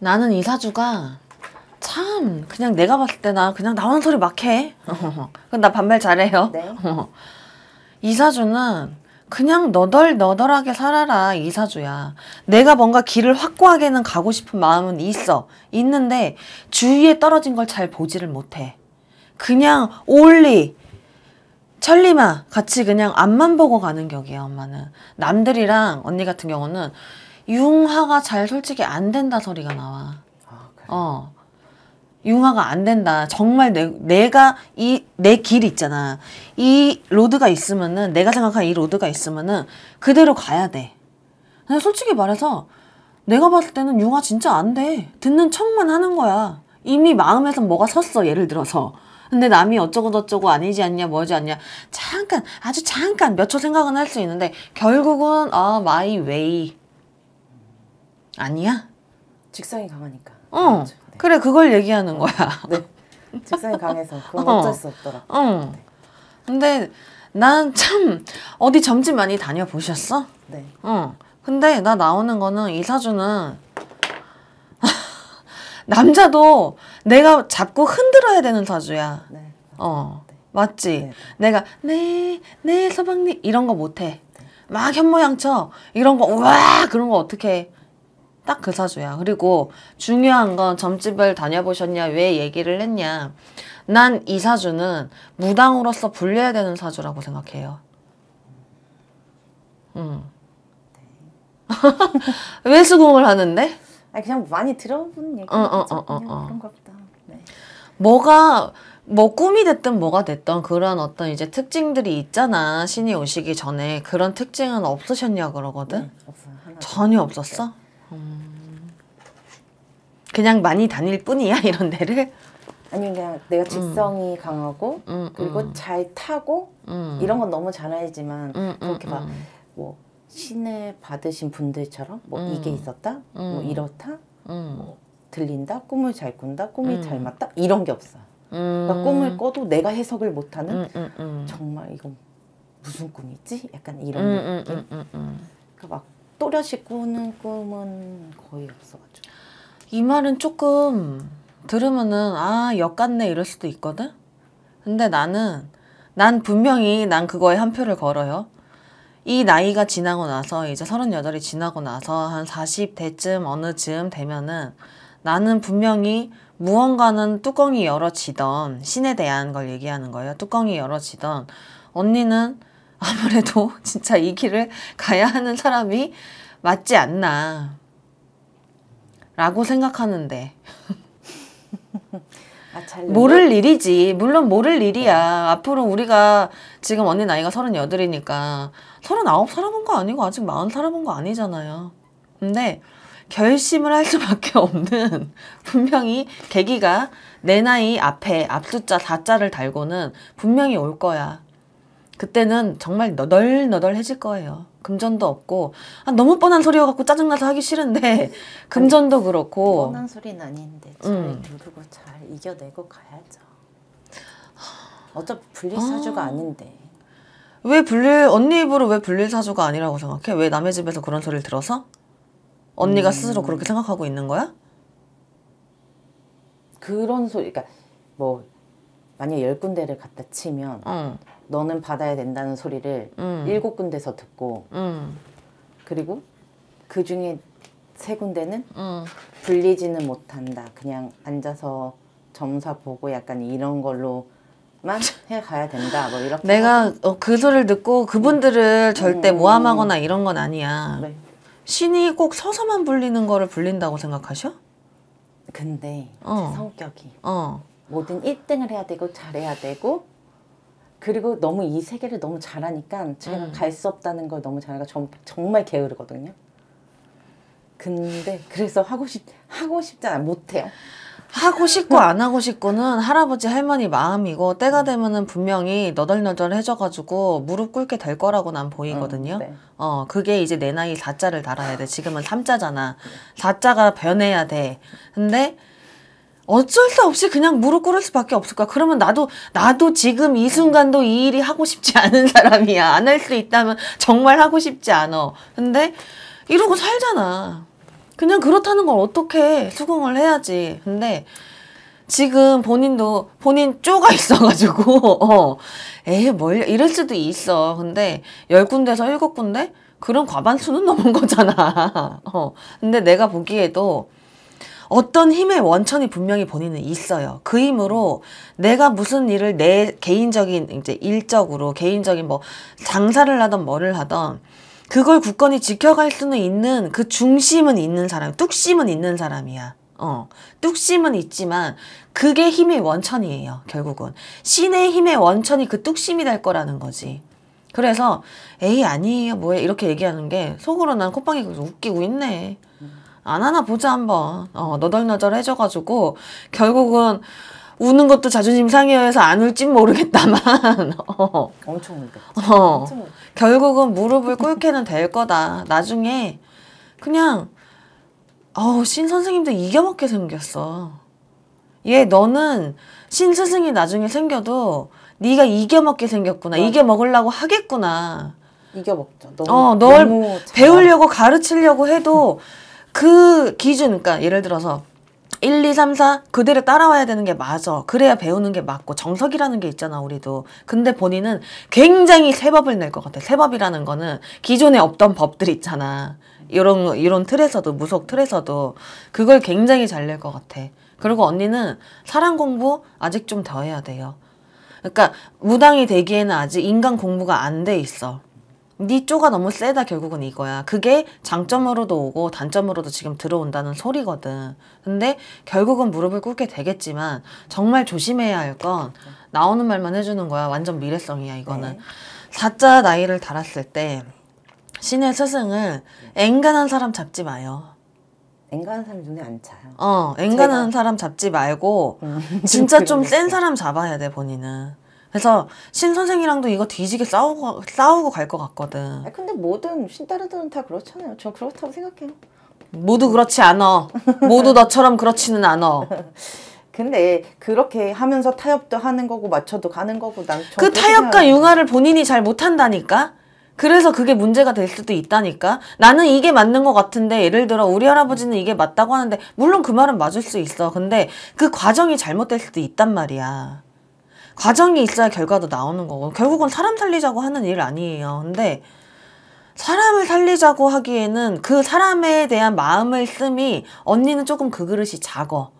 나는 이사주가 참 그냥 내가 봤을 때 나 그냥 나오는 소리 막 해. 나 반말 잘해요. 네. 이사주는 그냥 너덜너덜하게 살아라 이사주야. 내가 뭔가 길을 확고하게는 가고 싶은 마음은 있어. 있는데 주위에 떨어진 걸 잘 보지를 못해. 그냥 올리 천리마 같이 그냥 앞만 보고 가는 격이야 엄마는. 남들이랑 언니 같은 경우는 융화가 잘 솔직히 안 된다 소리가 나와. 아, 어. 융화가 안 된다. 정말 내, 내가 이 내 길 있잖아. 이 로드가 있으면은 내가 생각한 이 로드가 있으면은 그대로 가야 돼. 근데 솔직히 말해서 내가 봤을 때는 융화 진짜 안 돼. 듣는 척만 하는 거야. 이미 마음에서 뭐가 섰어. 예를 들어서. 근데 남이 어쩌고 저쩌고 아니지 않냐 뭐지 않냐 잠깐 아주 잠깐 몇 초 생각은 할 수 있는데 결국은 아 마이 웨이 아니야? 직성이 강하니까. 어. 그렇죠. 네. 그래 그걸 얘기하는 거야. 어. 네. 직성이 강해서 그건 어. 어쩔 수 없더라. 어. 네. 근데 난 참 어디 점집 많이 다녀 보셨어? 네. 어. 근데 나 나오는 거는 이 사주는 남자도 내가 잡고 흔들어야 되는 사주야. 네. 어. 네. 맞지? 네, 네. 내가 네, 네 서방님 이런 거 못해. 네. 막 현모양처 이런 거와 그런 거 어떻게 딱그 사주야. 그리고 중요한 건 점집을 다녀보셨냐, 왜 얘기를 했냐. 난 이 사주는 무당으로서 불려야 되는 사주라고 생각해요. 음. 왜 수긍을 하는데? 아 그냥 많이 들어본 얘기 어, 어, 어, 어, 그런 것 같다. 네. 뭐가 뭐 꿈이 됐든 뭐가 됐든 그런 어떤 이제 특징들이 있잖아 신이 오시기 전에 그런 특징은 없으셨냐 그러거든? 네, 없어요. 전혀 없었어? 네. 음. 그냥 많이 다닐 뿐이야 이런 데를? 아니면 그냥 내가 음. 직성이 음. 강하고 음, 그리고 잘 타고 음. 이런 건 너무 잘 알지만 그렇게 막 뭐 신을 받으신 분들처럼 뭐 이게 있었다 뭐 이렇다 뭐 들린다 꿈을 잘 꾼다 꿈이 잘 맞다 이런 게 없어. 그 꿈을 꿔도 내가 해석을 못하는 정말 이건 무슨 꿈이지? 약간 이런 느낌. 그러니까 막 또렷이 꾸는 꿈은 거의 없어가지고. 이 말은 조금 들으면은 아, 역 같네 이럴 수도 있거든? 근데 나는 난 분명히 난 그거에 한 표를 걸어요. 이 나이가 지나고 나서 이제 서른이 지나고 나서 한 사십 대쯤 어느 즈 되면은 나는 분명히 무언가는 뚜껑이 열어지던 신에 대한 걸 얘기하는 거예요. 뚜껑이 열어지던 언니는 아무래도 진짜 이 길을 가야 하는 사람이 맞지 않나 라고 생각하는데 아, 모를 일이지 물론 모를 일이야 네. 앞으로 우리가 지금 언니 나이가 3 8이니까3 9 살아본 거 아니고 아직 4 0 살아본 거 아니잖아요 근데 결심을 할 수밖에 없는 분명히 계기가 내 나이 앞에 앞 숫자 4자를 달고는 분명히 올 거야 그때는 정말 너덜너덜해질 거예요. 금전도 없고 아, 너무 뻔한 소리여 갖고 짜증나서 하기 싫은데 금전도 그렇고 뻔한 소리는 아닌데 잘 음. 누르고 잘 이겨내고 가야죠. 어차피 분리사주가 아. 아닌데 왜 분릴 언니 입으로 왜 분릴사주가 아니라고 생각해? 왜 남의 집에서 그런 소리를 들어서? 언니가 음. 스스로 그렇게 생각하고 있는 거야? 그런 소리, 그러니까 뭐 만약 열 군데를 갖다 치면 응. 어. 너는 받아야 된다는 소리를 음. 일곱 군데서 듣고 음. 그리고 그 중에 세 군데는 불리지는 음. 못한다. 그냥 앉아서 점사 보고 약간 이런 걸로 만 해가야 된다. 뭐 이렇게. 내가 어, 그 소리를 듣고 그분들을 음. 절대 음. 모함하거나 이런 건 아니야. 네. 신이 꼭 서서만 불리는 거를 불린다고 생각하셔? 근데 어. 성격이 어. 뭐든 1등을 해야 되고 잘해야 되고 그리고 너무 이 세계를 너무 잘하니까 제가 음. 갈수 없다는 걸 너무 잘하니까 전, 정말 게으르거든요. 근데 그래서 하고 싶 하고 싶잖아 못해요. 하고 싶고 안 하고 싶고는 할아버지 할머니 마음이고 때가 음. 되면은 분명히 너덜너덜해져가지고 무릎 꿇게 될 거라고 난 보이거든요. 음, 네. 어 그게 이제 내 나이 4자를 달아야 돼. 지금은 3자잖아. 4자가 변해야 돼. 근데 어쩔 수 없이 그냥 무릎 꿇을 수밖에 없을 까 그러면 나도 나도 지금 이 순간도 이 일이 하고 싶지 않은 사람이야. 안 할 수 있다면 정말 하고 싶지 않아. 근데 이러고 살잖아. 그냥 그렇다는 걸 어떻게 수긍을 해야지. 근데 지금 본인도 본인 쪼가 있어가지고 어, 에이 뭘 이럴 수도 있어. 근데 열 군데에서 일곱 군데 그런 과반수는 넘은 거잖아. 어, 근데 내가 보기에도 어떤 힘의 원천이 분명히 본인은 있어요. 그 힘으로 내가 무슨 일을 내 개인적인 이제 일적으로 개인적인 뭐 장사를 하던 뭐를 하던 그걸 굳건히 지켜갈 수는 있는 그 중심은 있는 사람, 뚝심은 있는 사람이야. 어, 뚝심은 있지만 그게 힘의 원천이에요. 결국은 신의 힘의 원천이 그 뚝심이 될 거라는 거지. 그래서 에이 아니에요 뭐해 이렇게 얘기하는 게 속으로 난 콧방귀 웃기고 있네. 안 하나 보자 한번 어, 너덜너덜 해져가지고 결국은 우는 것도 자존심 상해서 안 울진 모르겠다만 어. 엄청 울겠다 어. 엄청 결국은 무릎을 꿇게는 될 거다 나중에 그냥 어우 신 선생님도 이겨먹게 생겼어 얘 너는 신 스승이 나중에 생겨도 네가 이겨먹게 생겼구나 맞아. 네. 이겨먹으려고 하겠구나 이겨먹자 너무, 어, 널 배우려고 가르치려고 해도 그 기준, 그러니까 예를 들어서 1, 2, 3, 4 그대로 따라와야 되는 게 맞아. 그래야 배우는 게 맞고 정석이라는 게 있잖아 우리도. 근데 본인은 굉장히 세법을낼 것 같아. 세법이라는 거는 기존에 없던 법들 있잖아. 이런 이런 틀에서도 무속 틀에서도 그걸 굉장히 잘 낼 것 같아. 그리고 언니는 사랑 공부 아직 좀 더 해야 돼요. 그러니까 무당이 되기에는 아직 인간 공부가 안 돼 있어. 니 네 쪼가 너무 세다 결국은 이거야. 그게 장점으로도 오고 단점으로도 지금 들어온다는 소리거든. 근데 결국은 무릎을 꿇게 되겠지만 정말 조심해야 할 건 나오는 말만 해주는 거야. 완전 미래성이야 이거는. 사자 네. 나이를 달았을 때 신의 스승은 앵간한 사람 잡지 마요. 앵간한 사람 눈에 안 차요. 어, 앵간한 제가. 사람 잡지 말고 음. 진짜 좀 센 사람 잡아야 돼 본인은. 그래서 신 선생이랑도 이거 뒤지게 싸우고 싸우고 갈 것 같거든. 아 근데 모든 신따르들은 다 그렇잖아요. 저 그렇다고 생각해요. 모두 그렇지 않아. 모두 너처럼 그렇지는 않아. 근데 그렇게 하면서 타협도 하는 거고 맞춰도 가는 거고 난그 타협과 융화를 본인이 잘 못한다니까. 그래서 그게 문제가 될 수도 있다니까. 나는 이게 맞는 것 같은데 예를 들어 우리 할아버지는 이게 맞다고 하는데 물론 그 말은 맞을 수 있어. 근데 그 과정이 잘못될 수도 있단 말이야. 과정이 있어야 결과도 나오는 거고 결국은 사람 살리자고 하는 일 아니에요. 근데 사람을 살리자고 하기에는 그 사람에 대한 마음을 쓰이 언니는 조금 그 그릇이 작어.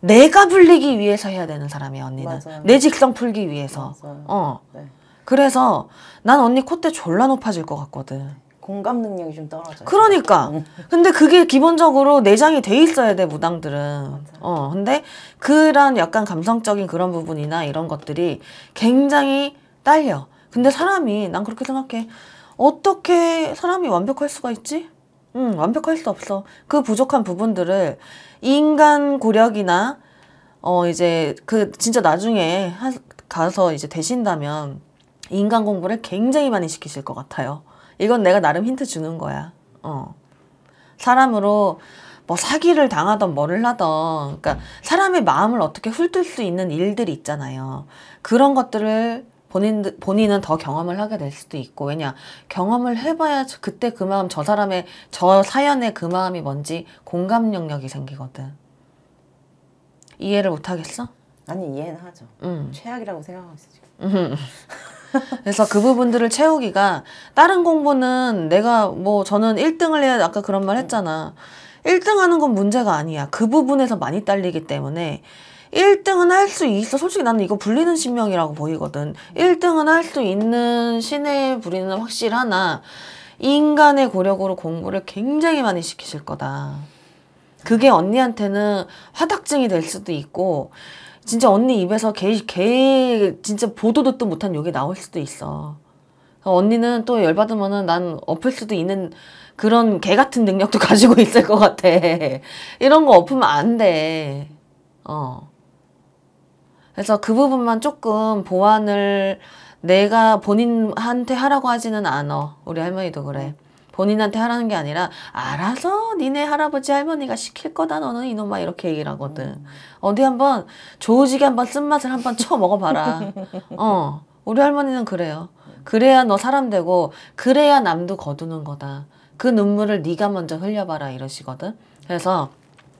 내가 불리기 위해서 해야 되는 사람이야 언니는 맞아요. 내 직성 풀기 위해서 맞아요. 어 네. 그래서 난 언니 콧대 졸라 높아질 것 같거든 공감 능력이 좀 떨어져요. 그러니까. 음. 근데 그게 기본적으로 내장이 돼 있어야 돼 무당들은. 어 근데 그런 약간 감성적인 그런 부분이나 이런 것들이 굉장히 딸려. 근데 사람이 난 그렇게 생각해. 어떻게 사람이 완벽할 수가 있지? 응, 완벽할 수 없어. 그 부족한 부분들을 인간 고력이나 어 이제 그 진짜 나중에 가서 이제 되신다면 인간 공부를 굉장히 많이 시키실 것 같아요. 이건 내가 나름 힌트 주는 거야. 어. 사람으로 뭐 사기를 당하던 뭐를 하던 그러니까 사람의 마음을 어떻게 훑을 수 있는 일들이 있잖아요. 그런 것들을 본인, 본인은 더 경험을 하게 될 수도 있고 왜냐 경험을 해봐야 그때 그 마음 저 사람의 저 사연의 그 마음이 뭔지 공감 능력이 생기거든 이해를 못하겠어? 아니 이해는 하죠 음. 최악이라고 생각하고 있어 지금 그래서 그 부분들을 채우기가 다른 공부는 내가 뭐 저는 1등을 해야 아까 그런 말 했잖아. 1등 하는 건 문제가 아니야. 그 부분에서 많이 딸리기 때문에 1등은 할 수 있어. 솔직히 나는 이거 불리는 신명이라고 보이거든. 1등은 할 수 있는 신의 불리는 확실하나 인간의 고력으로 공부를 굉장히 많이 시키실 거다. 그게 언니한테는 화닥증이 될 수도 있고 진짜 언니 입에서 개, 개 진짜 보도 도또 못한 욕이 나올 수도 있어. 언니는 또 열받으면은 난 엎을 수도 있는 그런 개 같은 능력도 가지고 있을 것 같아. 이런 거 엎으면 안 돼. 어. 그래서 그 부분만 조금 보완을 내가 본인한테 하라고 하지는 않어 우리 할머니도 그래. 본인한테 하라는 게 아니라 알아서 니네 할아버지 할머니가 시킬 거다 너는 이놈아 이렇게 얘기를 하거든. 음. 어디 한 번 조지게 한 번 쓴맛을 한번 쳐 먹어봐라. 어 우리 할머니는 그래요. 그래야 너 사람 되고 그래야 남도 거두는 거다. 그 눈물을 네가 먼저 흘려봐라 이러시거든. 그래서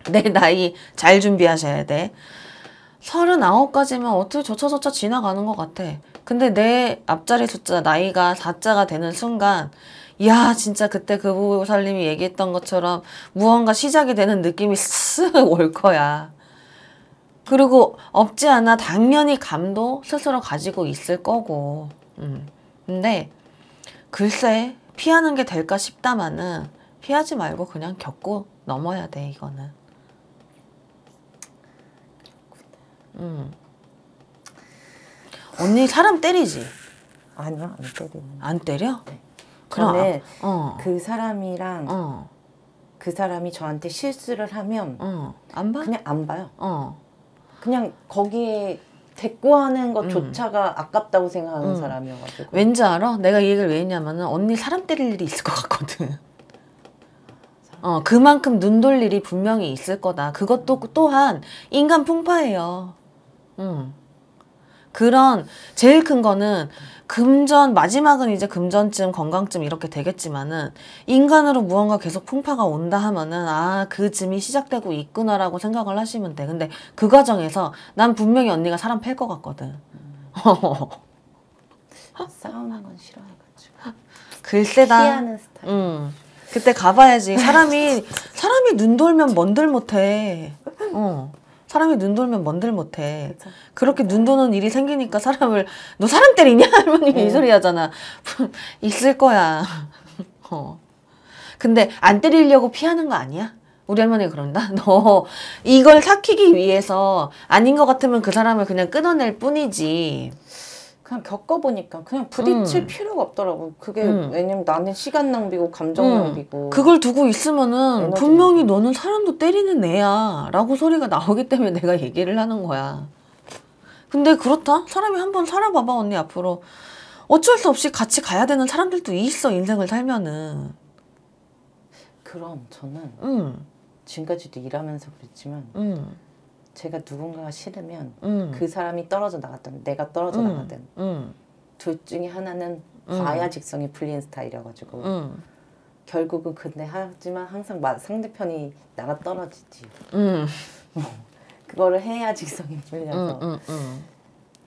내 나이 잘 준비하셔야 돼. 서른아홉 까지면 어떻게 저차저차 지나가는 것 같아. 근데 내 앞자리 숫자 나이가 4자가 되는 순간 야 진짜 그때 그부부살님이 얘기했던 것처럼 무언가 시작이 되는 느낌이 쓱올 거야. 그리고 없지 않아 당연히 감도 스스로 가지고 있을 거고 음. 근데 글쎄 피하는 게 될까 싶다마는 피하지 말고 그냥 겪고 넘어야 돼 이거는 음. 언니 사람 때리지? 아니요 안 때리는 안 때려? 네. 전에 어. 그 사람이랑 어. 그 사람이 저한테 실수를 하면 어. 안 봐? 그냥 안 봐요. 어. 그냥 거기에 대꾸하는 음. 것조차가 음. 아깝다고 생각하는 음. 사람이어가지고. 왠지 알아? 내가 이 얘기를 왜 했냐면은 언니 사람 때릴 일이 있을 것 같거든. 어, 그만큼 눈돌 일이 분명히 있을 거다. 그것도 또한 인간 풍파예요. 음. 그런 제일 큰 거는 금전 마지막은 이제 금전쯤 건강쯤 이렇게 되겠지만은 인간으로 무언가 계속 풍파가 온다 하면은 아그짐이 시작되고 있구나라고 생각을 하시면 돼 근데 그 과정에서 난 분명히 언니가 사람 팰 것 같거든 음. 싸우는 건 싫어해가지고 글쎄다 피하는 스타일 음. 그때 가봐야지 사람이 사람이 눈 돌면 뭔들 못해 어. 사람이 눈 돌면 뭔들 못해. 그쵸. 그렇게 눈 도는 일이 생기니까 사람을 너 사람 때리냐 할머니 네. 이 소리 하잖아. 있을 거야. 어. 근데 안 때리려고 피하는 거 아니야? 우리 할머니가 그런다? 너 이걸 삭히기 위해서 아닌 것 같으면 그 사람을 그냥 끊어낼 뿐이지. 그냥 겪어보니까 그냥 부딪힐 음. 필요가 없더라고. 그게 음. 왜냐면 나는 시간 낭비고 감정 음. 낭비고. 그걸 두고 있으면은 분명히 너는 사람도 때리는 애야라고 소리가 나오기 때문에 내가 얘기를 하는 거야. 근데 그렇다. 사람이 한번 살아봐봐 언니 앞으로 어쩔 수 없이 같이 가야 되는 사람들도 있어 인생을 살면은. 그럼 저는 음. 지금까지도 일하면서 그랬지만. 음. 제가 누군가가 싫으면 음. 그 사람이 떨어져 나갔든 내가 떨어져 음. 나가든 음. 둘 중에 하나는 음. 과야 직성이 불리린 스타일이어가지고 결국은 근데 하지만 항상 상대편이 나가 떨어지지. 뭐, 그거를 해야 직성이 풀려서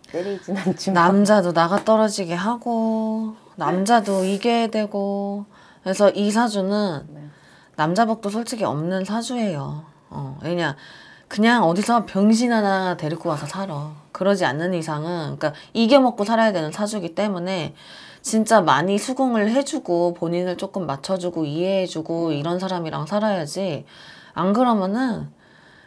때리진 않지만 남자도 나가 떨어지게 하고 남자도 이겨야 되고 그래서 이 사주는 네. 남자복도 솔직히 없는 사주예요. 어, 왜냐 그냥 어디서 병신 하나 데리고 와서 살아. 그러지 않는 이상은 그러니까 이겨먹고 살아야 되는 사주기 때문에 진짜 많이 수긍을 해주고 본인을 조금 맞춰주고 이해해주고 이런 사람이랑 살아야지 안 그러면은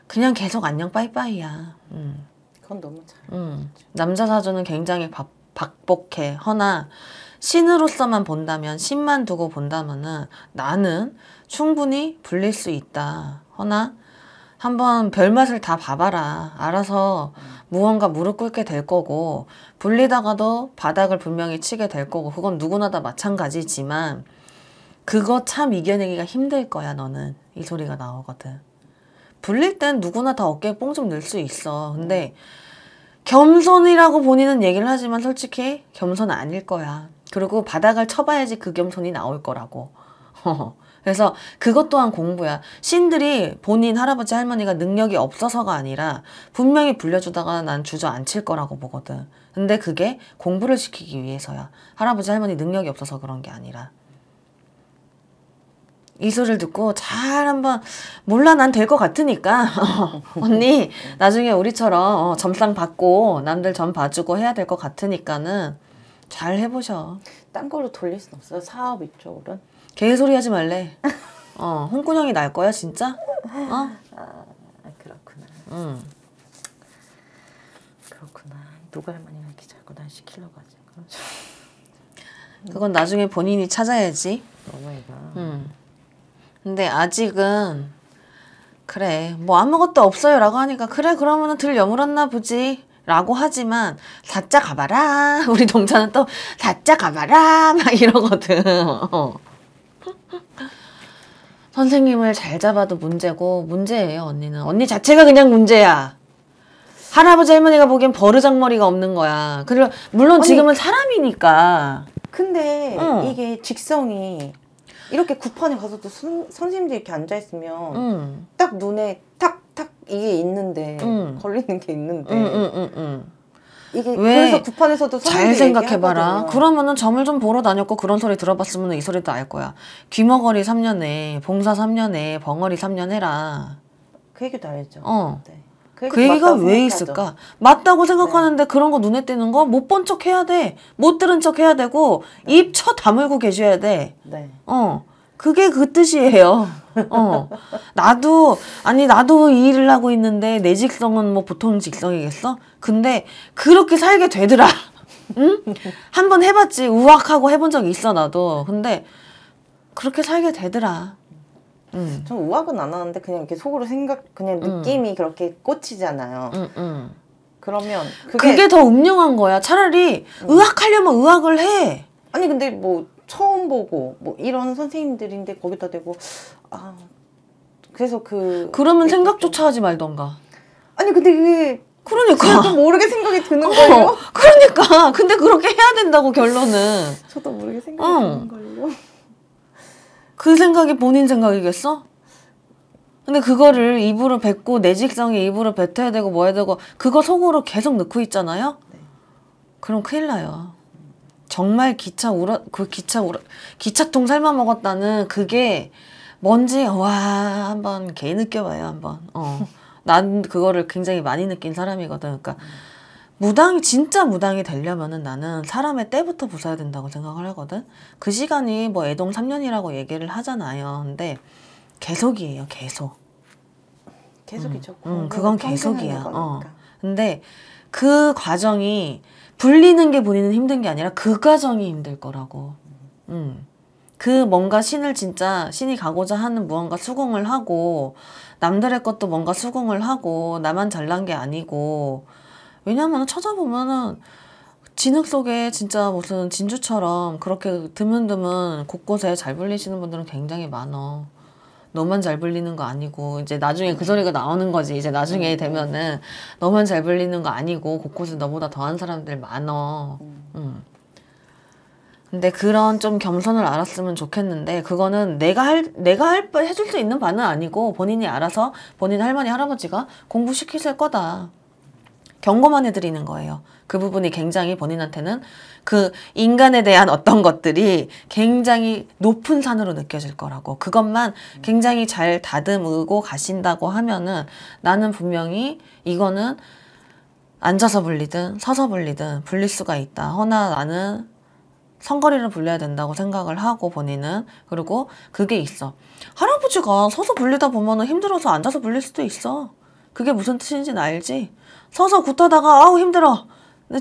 그냥 계속 안녕 빠이빠이야. 음. 그건 너무 잘. 음. 남자 사주는 굉장히 바, 박복해. 허나 신으로서만 본다면 신만 두고 본다면은 나는 충분히 불릴 수 있다. 허나 한번 별맛을 다 봐봐라. 알아서 무언가 무릎 꿇게 될 거고 불리다가도 바닥을 분명히 치게 될 거고 그건 누구나 다 마찬가지지만 그거 참 이겨내기가 힘들 거야 너는 이 소리가 나오거든. 불릴 땐 누구나 다 어깨에 뽕좀늘수 있어. 근데 겸손이라고 본인은 얘기를 하지만 솔직히 겸손 아닐 거야. 그리고 바닥을 쳐봐야지 그 겸손이 나올 거라고. 그래서 그것 또한 공부야. 신들이 본인 할아버지 할머니가 능력이 없어서가 아니라 분명히 불려주다가 난 주저앉힐 거라고 보거든. 근데 그게 공부를 시키기 위해서야. 할아버지 할머니 능력이 없어서 그런 게 아니라. 이 소리를 듣고 잘 한번 몰라 난 될 것 같으니까 언니 나중에 우리처럼 어, 점상 받고 남들 점 봐주고 해야 될 것 같으니까는 잘 해보셔. 딴 거로 돌릴 순 없어요? 사업 이쪽으로는? 개소리 하지 말래. 어, 홍군형이 날 거야, 진짜? 어? 아, 아 그렇구나. 응. 그렇구나. 노갈만이 이렇게 자꾸 난 시키려고 하지. 그건 나중에 본인이 찾아야지. 너무해다. 응. 근데 아직은 그래 뭐 아무것도 없어요 라고 하니까 그래 그러면은 들 여물었나 보지 라고 하지만 다짜 가봐라 우리 동자는 또 다짜 가봐라 막 이러거든 어. 선생님을 잘 잡아도 문제고 문제예요 언니는 언니 자체가 그냥 문제야 할아버지 할머니가 보기엔 버르장머리가 없는 거야 그리고 물론 언니, 지금은 사람이니까 근데 응. 이게 직성이 이렇게 구판에 가서도 선, 선생님들이 이렇게 앉아있으면 응. 딱 눈에 탁 탁 이게 있는데 응. 걸리는 게 있는데 이게 그래서 구판에서도 잘 생각해봐라. 그러면은 점을 좀 보러 다녔고 그런 소리 들어봤으면 이 소리도 알 거야. 귀머거리 3년에 봉사 3년에 벙어리 3년 해라. 그 얘기도 알죠. 어. 네. 그, 그 얘기가 왜 생각하죠. 있을까? 맞다고 네. 생각하는데 네. 그런 거 눈에 띄는 거 못 본 척 해야 돼. 못 들은 척 해야 되고 네. 입쳐 다물고 계셔야 돼. 네. 어. 그게 그 뜻이에요. 어. 나도, 아니, 나도 이 일을 하고 있는데 내 직성은 뭐 보통 직성이겠어? 근데 그렇게 살게 되더라. 응? 한 번 해봤지. 우악하고 해본 적 있어, 나도. 근데 그렇게 살게 되더라. 음. 전 우악은 안 하는데 그냥 이렇게 속으로 생각, 그냥 느낌이 음. 그렇게 꽂히잖아요. 음, 그러면 그게, 그게 더 음흉한 거야. 차라리 의학하려면 의학을 해. 아니 근데 뭐 처음 보고 뭐 이런 선생님들인데 거기다 대고 아 그래서 그 그러면 생각조차 하지 말던가. 아니 근데 그게 그러니까 저도 모르게 생각이 드는 어, 거예요. 그러니까 근데 그렇게 해야 된다고 결론은 저도 모르게 생각이 어. 드는 걸로. 그 생각이 본인 생각이겠어? 근데 그거를 입으로 뱉고 내 직성에 입으로 뱉어야 되고 뭐 해야 되고 그거 속으로 계속 넣고 있잖아요. 네. 그럼 큰일 나요. 정말 기차 울어 그 기차 울어 기차통 삶아 먹었다는 그게 뭔지 와 한번 개 느껴봐요 한번 어 난 그거를 굉장히 많이 느낀 사람이거든 그니까 무당이 진짜 무당이 되려면은 나는 사람의 때부터 부숴야 된다고 생각을 하거든 그 시간이 뭐 애동 3년이라고 얘기를 하잖아요 근데 계속이에요 계속 계속이죠 음, 음 그건 계속이야 어 근데 그 과정이 불리는 게 본인은 힘든 게 아니라 그 과정이 힘들 거라고. 음. 그 뭔가 신을 진짜 신이 가고자 하는 무언가 수긍을 하고 남들의 것도 뭔가 수긍을 하고 나만 잘난 게 아니고 왜냐면 찾아보면은 진흙 속에 진짜 무슨 진주처럼 그렇게 드문드문 곳곳에 잘 불리시는 분들은 굉장히 많어. 너만 잘 불리는 거 아니고 이제 나중에 그 소리가 나오는 거지 이제 나중에 음. 되면은 너만 잘 불리는 거 아니고 곳곳에 너보다 더한 사람들 많어 음. 음. 근데 그런 좀 겸손을 알았으면 좋겠는데 그거는 내가 할 내가 할 해줄 수 있는 바는 아니고 본인이 알아서 본인 할머니 할아버지가 공부시키실 거다 경고만 해드리는 거예요. 그 부분이 굉장히 본인한테는 그 인간에 대한 어떤 것들이 굉장히 높은 산으로 느껴질 거라고 그것만 굉장히 잘 다듬고 가신다고 하면은 나는 분명히 이거는 앉아서 불리든 서서 불리든 불릴 수가 있다. 허나 나는 선거리를 불려야 된다고 생각을 하고 본인은 그리고 그게 있어. 할아버지가 서서 불리다 보면 힘들어서 앉아서 불릴 수도 있어. 그게 무슨 뜻인지는 알지? 서서 굿하다가 아우 힘들어.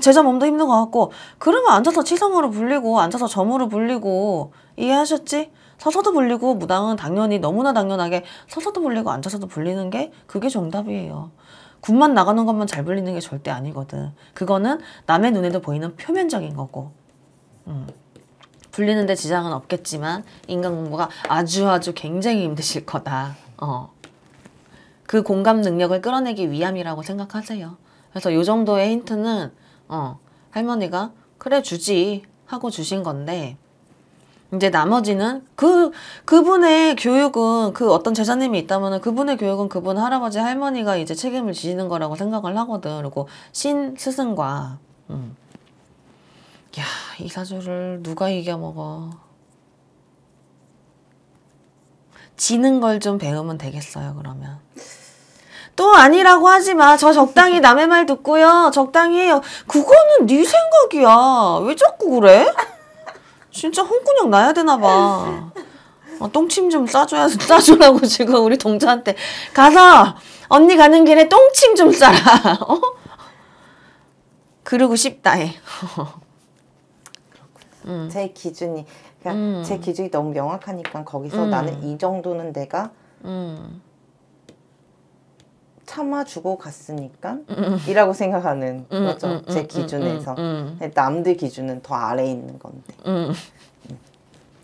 제자 몸도 힘든 것 같고 그러면 앉아서 치성으로 불리고 앉아서 점으로 불리고 이해하셨지? 서서도 불리고 무당은 당연히 너무나 당연하게 서서도 불리고 앉아서도 불리는 게 그게 정답이에요. 굿만 나가는 것만 잘 불리는 게 절대 아니거든. 그거는 남의 눈에도 보이는 표면적인 거고. 음. 불리는데 지장은 없겠지만 인간 공부가 아주 아주 굉장히 힘드실 거다. 어. 그 공감 능력을 끌어내기 위함이라고 생각하세요. 그래서 이 정도의 힌트는 어, 할머니가 그래 주지 하고 주신 건데 이제 나머지는 그 그분의 교육은 그 어떤 제자님이 있다면 그분의 교육은 그분 할아버지 할머니가 이제 책임을 지는 거라고 생각을 하거든. 그리고 신 스승과 음. 야, 이 사주를 누가 이겨 먹어. 지는 걸 좀 배우면 되겠어요, 그러면. 또 아니라고 하지 마. 저 적당히 남의 말 듣고요. 적당히 해요. 그거는 네 생각이야. 왜 자꾸 그래? 진짜 홍군형 나야 되나 봐. 어, 똥침 좀 싸줘야 싸주라고 지금 우리 동자한테 가서 언니 가는 길에 똥침 좀 싸라. 어? 그러고 싶다 해. 음. 제 기준이 그러 그러니까 음. 제 기준이 너무 명확하니까 거기서 음. 나는 이 정도는 내가 음. 참아주고 갔으니까 음, 음, 음. 이라고 생각하는 음, 거죠 음, 제 음, 기준에서 남들 기준은 더 아래에 있는 건데